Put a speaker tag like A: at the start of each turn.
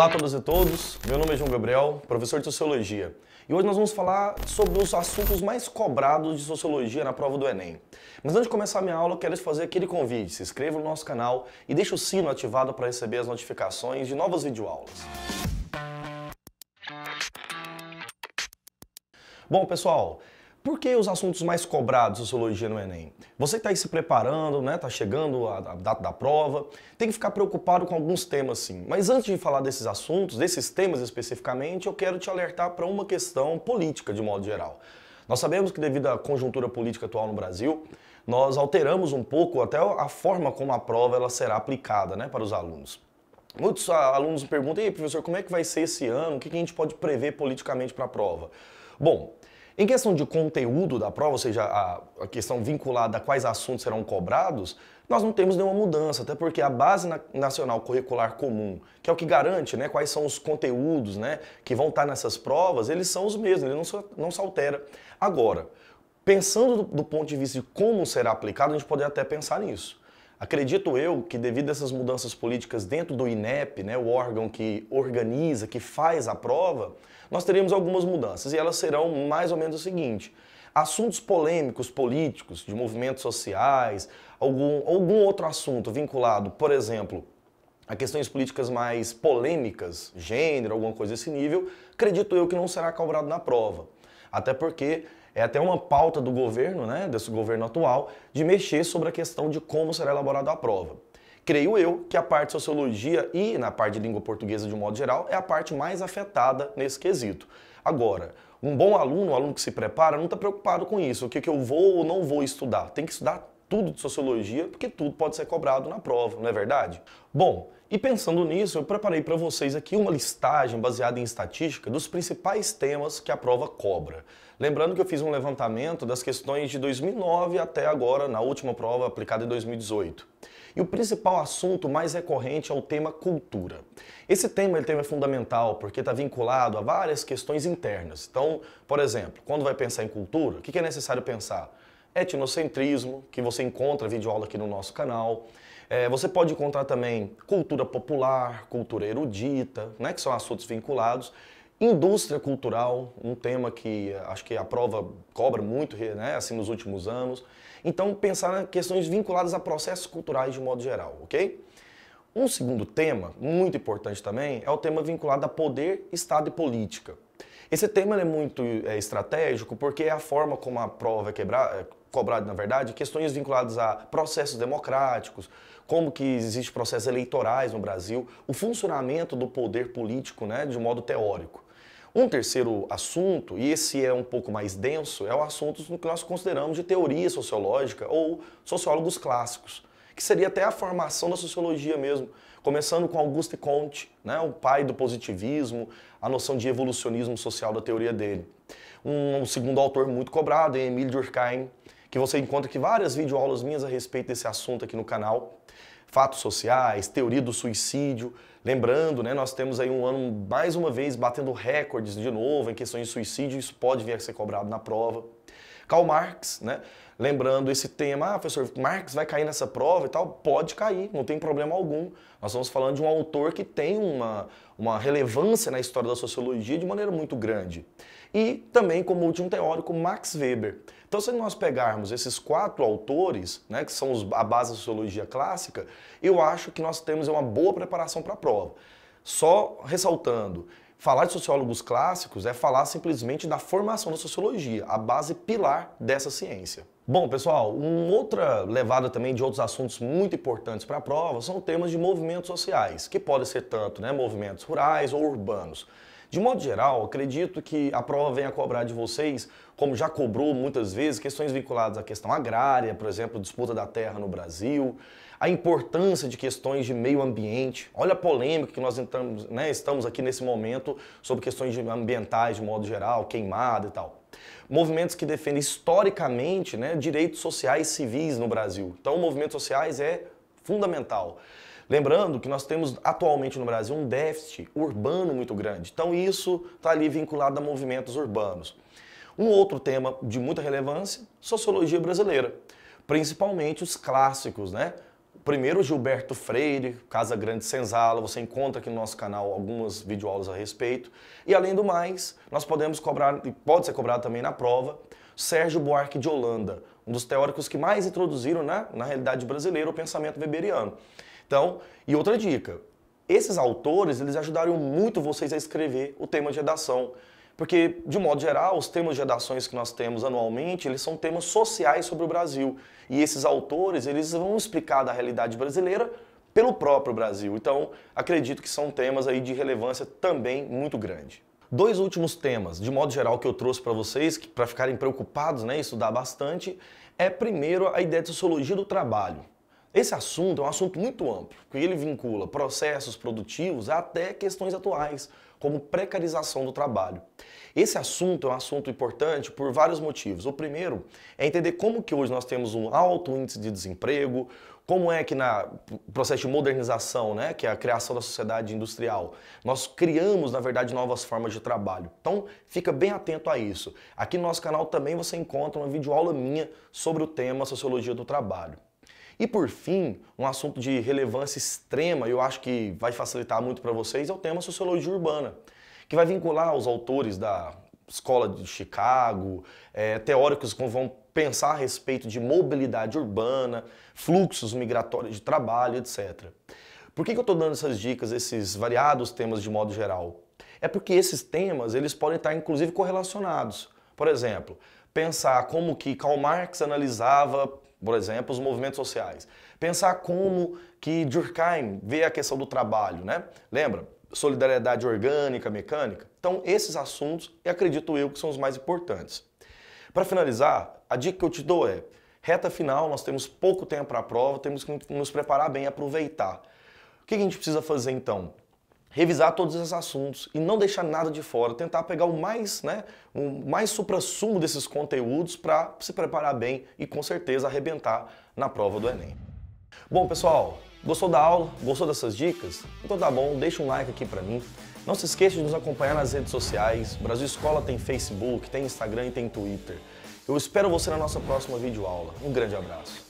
A: Olá a todas e todos, meu nome é João Gabriel, professor de Sociologia. E hoje nós vamos falar sobre os assuntos mais cobrados de Sociologia na prova do Enem. Mas antes de começar a minha aula, quero te fazer aquele convite. Se inscreva no nosso canal e deixe o sino ativado para receber as notificações de novas videoaulas. Bom, pessoal, por que os assuntos mais cobrados de sociologia no Enem? Você que está aí se preparando, né? Está chegando a data da prova, tem que ficar preocupado com alguns temas, sim. Mas antes de falar desses assuntos, desses temas especificamente, eu quero te alertar para uma questão política de modo geral. Nós sabemos que devido à conjuntura política atual no Brasil, nós alteramos um pouco até a forma como a prova ela será aplicada, né, para os alunos. Muitos ah, alunos me perguntam, e professor, como é que vai ser esse ano? O que a gente pode prever politicamente para a prova? Bom, em questão de conteúdo da prova, ou seja, a, questão vinculada a quais assuntos serão cobrados, nós não temos nenhuma mudança, até porque a Base Nacional Curricular Comum, que é o que garante né, quais são os conteúdos né, que vão estar nessas provas, eles são os mesmos, ele não se, não se altera. Agora, pensando do, do ponto de vista de como será aplicado, a gente poderia até pensar nisso. Acredito eu que, devido a essas mudanças políticas dentro do INEP, né, o órgão que organiza, que faz a prova, nós teremos algumas mudanças e elas serão mais ou menos o seguinte: assuntos polêmicos políticos, de movimentos sociais, algum, algum outro assunto vinculado, por exemplo, a questões políticas mais polêmicas, gênero, alguma coisa desse nível, acredito eu que não será cobrado na prova. Até porque é até uma pauta do governo, né, desse governo atual, de mexer sobre a questão de como será elaborada a prova. Creio eu que a parte de sociologia e na parte de língua portuguesa de um modo geral é a parte mais afetada nesse quesito. Agora, um bom aluno, um aluno que se prepara, não está preocupado com isso, o que, que eu vou ou não vou estudar. Tem que estudar tudo de sociologia, porque tudo pode ser cobrado na prova, não é verdade? Bom, e pensando nisso, eu preparei para vocês aqui uma listagem baseada em estatística dos principais temas que a prova cobra. Lembrando que eu fiz um levantamento das questões de 2009 até agora, na última prova aplicada em 2018. E o principal assunto mais recorrente é o tema cultura. Esse tema ele é fundamental porque está vinculado a várias questões internas. Então, por exemplo, quando vai pensar em cultura, o que é necessário pensar? Etnocentrismo, que você encontra vídeo aula aqui no nosso canal é, você pode encontrar também cultura popular, cultura erudita, né, que são assuntos vinculados. Indústria cultural, um tema que eh, acho que a prova cobra muito né, assim, nos últimos anos. Então, pensar em questões vinculadas a processos culturais de modo geral, ok? Um segundo tema, muito importante também, é o tema vinculado a poder, Estado e política. Esse tema é muito é, estratégico porque é a forma como a prova é, quebra, eh, cobrado, na verdade, questões vinculadas a processos democráticos, como que existem processos eleitorais no Brasil, o funcionamento do poder político né, de um modo teórico. Um terceiro assunto, e esse é um pouco mais denso, é o assunto que nós consideramos de teoria sociológica ou sociólogos clássicos, que seria até a formação da sociologia mesmo, começando com Auguste Comte, né, o pai do positivismo, a noção de evolucionismo social da teoria dele. Um, um segundo autor muito cobrado é Emile Durkheim, que você encontra aqui várias videoaulas minhas a respeito desse assunto aqui no canal. Fatos sociais, teoria do suicídio. Lembrando, né, nós temos aí um ano, mais uma vez, batendo recordes de novo em questões de suicídio, isso pode vir a ser cobrado na prova. Karl Marx, né? lembrando esse tema, ah, professor, Marx vai cair nessa prova e tal, pode cair, não tem problema algum. Nós estamos falando de um autor que tem uma, uma relevância na história da sociologia de maneira muito grande. E também, como último teórico, Max Weber. Então, se nós pegarmos esses quatro autores, né, que são os, a base da sociologia clássica, eu acho que nós temos uma boa preparação para a prova. Só ressaltando, Falar de sociólogos clássicos é falar simplesmente da formação da sociologia, a base pilar dessa ciência. Bom, pessoal, uma outra levada também de outros assuntos muito importantes para a prova são temas de movimentos sociais, que podem ser tanto né, movimentos rurais ou urbanos. De modo geral, acredito que a prova venha cobrar de vocês, como já cobrou muitas vezes, questões vinculadas à questão agrária, por exemplo, disputa da terra no Brasil, a importância de questões de meio ambiente. Olha a polêmica que nós entramos, né, estamos aqui nesse momento sobre questões ambientais de modo geral, queimada e tal. Movimentos que defendem historicamente né, direitos sociais civis no Brasil. Então, movimentos sociais é fundamental. Lembrando que nós temos atualmente no Brasil um déficit urbano muito grande, então isso está ali vinculado a movimentos urbanos. Um outro tema de muita relevância, sociologia brasileira, principalmente os clássicos, né? Primeiro, Gilberto Freire, Casa Grande Senzala, você encontra aqui no nosso canal algumas videoaulas a respeito. E além do mais, nós podemos cobrar, e pode ser cobrado também na prova, Sérgio Buarque de Holanda, um dos teóricos que mais introduziram né, na realidade brasileira o pensamento weberiano. Então, e outra dica, esses autores, eles ajudaram muito vocês a escrever o tema de redação. Porque, de modo geral, os temas de redações que nós temos anualmente, eles são temas sociais sobre o Brasil. E esses autores, eles vão explicar da realidade brasileira pelo próprio Brasil. Então, acredito que são temas aí de relevância também muito grande. Dois últimos temas, de modo geral, que eu trouxe para vocês, para ficarem preocupados, né, estudar bastante, é primeiro a ideia de sociologia do trabalho. Esse assunto é um assunto muito amplo, porque ele vincula processos produtivos até questões atuais, como precarização do trabalho. Esse assunto é um assunto importante por vários motivos. O primeiro é entender como que hoje nós temos um alto índice de desemprego, como é que na processo de modernização, né, que é a criação da sociedade industrial, nós criamos, na verdade, novas formas de trabalho. Então, fica bem atento a isso. Aqui no nosso canal também você encontra uma videoaula minha sobre o tema Sociologia do Trabalho. E por fim, um assunto de relevância extrema, eu acho que vai facilitar muito para vocês, é o tema sociologia urbana, que vai vincular os autores da escola de Chicago, é, teóricos que vão pensar a respeito de mobilidade urbana, fluxos migratórios de trabalho, etc. Por que, que eu estou dando essas dicas, esses variados temas de modo geral? É porque esses temas eles podem estar inclusive correlacionados. Por exemplo, pensar como que Karl Marx analisava por exemplo, os movimentos sociais. Pensar como que Durkheim vê a questão do trabalho, né? Lembra? Solidariedade orgânica, mecânica. Então, esses assuntos, eu acredito eu, que são os mais importantes. Para finalizar, a dica que eu te dou é: reta final, nós temos pouco tempo para a prova, temos que nos preparar bem e aproveitar. O que a gente precisa fazer então? revisar todos esses assuntos e não deixar nada de fora, tentar pegar o mais, né, o mais suprassumo desses conteúdos para se preparar bem e com certeza arrebentar na prova do Enem. Bom, pessoal, gostou da aula? Gostou dessas dicas? Então tá bom, deixa um like aqui para mim. Não se esqueça de nos acompanhar nas redes sociais. Brasil Escola tem Facebook, tem Instagram e tem Twitter. Eu espero você na nossa próxima videoaula. Um grande abraço.